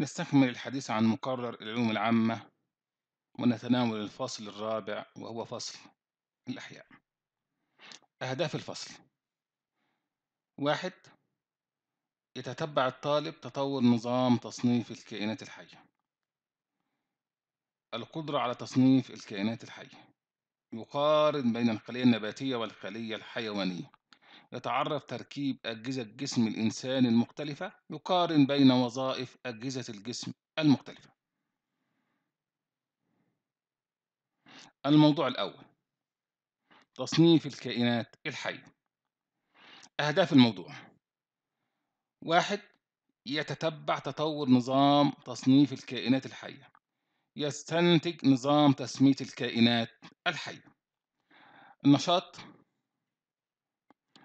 نستكمل الحديث عن مقرر العلوم العامة ونتناول الفصل الرابع وهو فصل الأحياء أهداف الفصل واحد يتتبع الطالب تطور نظام تصنيف الكائنات الحية القدرة على تصنيف الكائنات الحية يقارن بين الخلية النباتية والخلية الحيوانية يتعرف تركيب أجهزة جسم الإنسان المختلفة يقارن بين وظائف أجهزة الجسم المختلفة الموضوع الأول تصنيف الكائنات الحية أهداف الموضوع واحد يتتبع تطور نظام تصنيف الكائنات الحية يستنتج نظام تسمية الكائنات الحية النشاط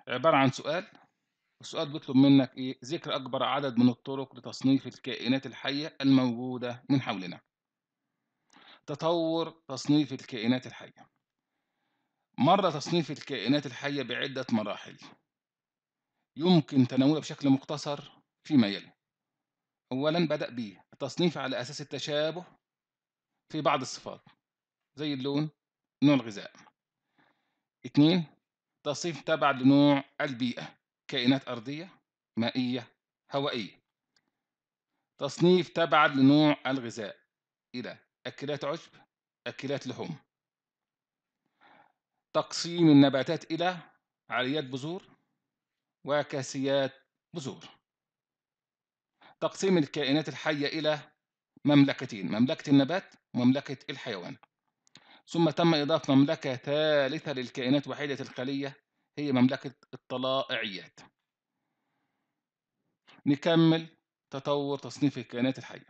عبارة عن سؤال السؤال بيطلب منك إيه؟ ذكر أكبر عدد من الطرق لتصنيف الكائنات الحية الموجودة من حولنا تطور تصنيف الكائنات الحية مر تصنيف الكائنات الحية بعدة مراحل يمكن تناولها بشكل مختصر فيما يلي أولا بدأ به التصنيف على أساس التشابه في بعض الصفات زي اللون نوع الغذاء اثنين تصف تبع لنوع البيئة كائنات أرضية مائية هوائية تصنيف تبع لنوع الغذاء إلى أكلات عشب أكلات لحوم تقسيم النباتات إلى عاليات بذور وكاسيات بذور تقسيم الكائنات الحية إلى مملكتين مملكة النبات ومملكة الحيوان ثم تم إضافة مملكة ثالثة للكائنات وحيدة الخلية هي مملكة الطلائعيات نكمل تطور تصنيف الكائنات الحية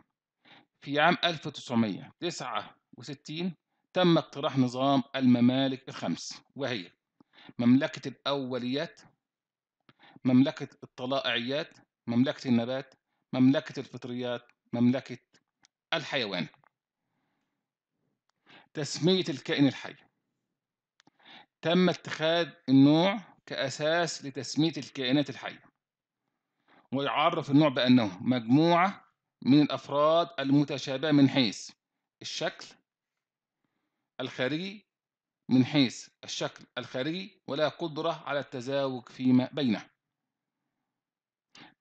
في عام 1969 تم اقتراح نظام الممالك الخمس وهي مملكة الأوليات مملكة الطلائعيات مملكة النبات مملكة الفطريات مملكة الحيوان تسمية الكائن الحي تم اتخاذ النوع كأساس لتسمية الكائنات الحية ويعرف النوع بأنه مجموعة من الأفراد المتشابهة من حيث الشكل الخارجي من حيث الشكل الخارجي ولا قدرة على التزاوج فيما بينه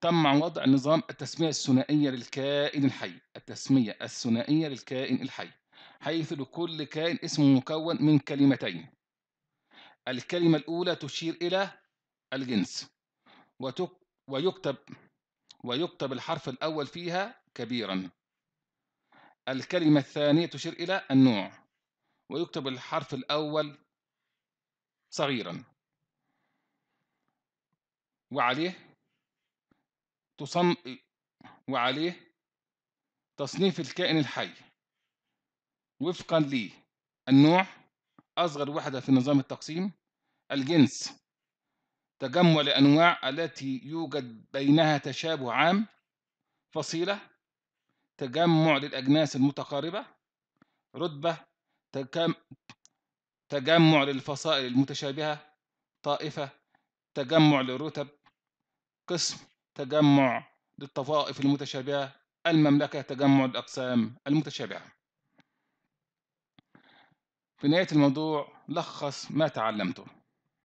تم وضع نظام التسمية الثنائية للكائن الحي التسمية الثنائية للكائن الحي حيث لكل كائن اسم مكون من كلمتين الكلمة الأولى تشير إلى الجنس ويكتب ويكتب الحرف الأول فيها كبيرا الكلمة الثانية تشير إلى النوع ويكتب الحرف الأول صغيرا وعليه تصن وعليه تصنيف الكائن الحي وفقا للنوع أصغر وحدة في نظام التقسيم الجنس تجمع الأنواع التي يوجد بينها تشابه عام فصيلة تجمع للأجناس المتقاربة رتبة تجم... تجمع للفصائل المتشابهة طائفة تجمع للرتب قسم تجمع للطوائف المتشابهة المملكة تجمع الأقسام المتشابهة في نهاية الموضوع لخص ما تعلمته